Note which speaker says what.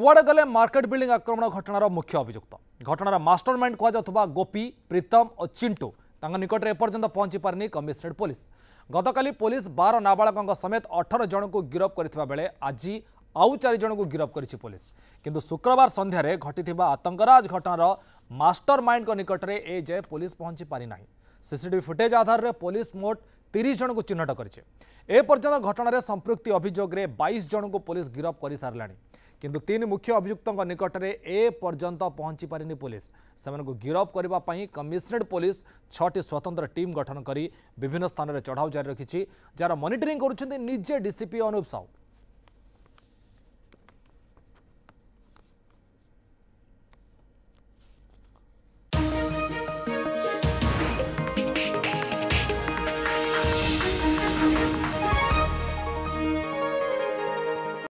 Speaker 1: কুয়াড গলে market building আক্রমণ ঘটনাৰ মুখ্য অভিযুক্ত ঘটনাৰ মাস্টার মাইণ্ড কোৱাজতবা গপি প্ৰীতম আৰু চিনটো তাঙৰ নিকটৰে পৰ্যন্ত পোনচি পৰনি কমিছনাৰে পলিস গতকালি পলিস 12 নাবালকৰকৰ समेत 18 জনক গ্ৰেপ্তাৰ কৰিতবা বলে আজি আৰু 4 জনক গ্ৰেপ্তাৰ কৰিছে পলিস কিন্তু শুক্ৰবাৰ সন্ধিয়াৰে ঘটি থিবা আতংকৰাজ ঘটনাৰ মাস্টার মাইণ্ডক নিকটৰে এজে পলিস পোনচি পৰি নাই সিসিটিভি ফুটেজ আধাৰৰে পলিস মোট 30 জনক চিনাক্ত কৰিছে এ পৰ্যন্ত ঘটনাৰে সম্পৰ্কিত অভিযুক্তৰে 22 জনক পলিস গ্ৰেপ্তাৰ কৰিছে କିନ୍ତୁ ତିନି ମୁଖ୍ୟ ଅଭିଯୁକ୍ତଙ୍କ ନିକଟରେ ଏ ପର୍ଯ୍ୟନ୍ତ ପହଞ୍ଚି ପାରିନି ପୋଲିସ ସେମାନଙ୍କୁ ଗିରଫ କରିବା ପାଇଁ କମିଶନରେଟ୍ ପୋଲିସ ଛଅଟି ସ୍ୱତନ୍ତ୍ର ଟିମ୍ ଗଠନ କରି ବିଭିନ୍ନ ସ୍ଥାନରେ ଚଢ଼ାଉ ଜାରି ରଖିଛି ଯାହାର ମନିଟରିଂ କରୁଛନ୍ତି ନିଜେ ଡିସିପି ଅନୁପ ସାହୁ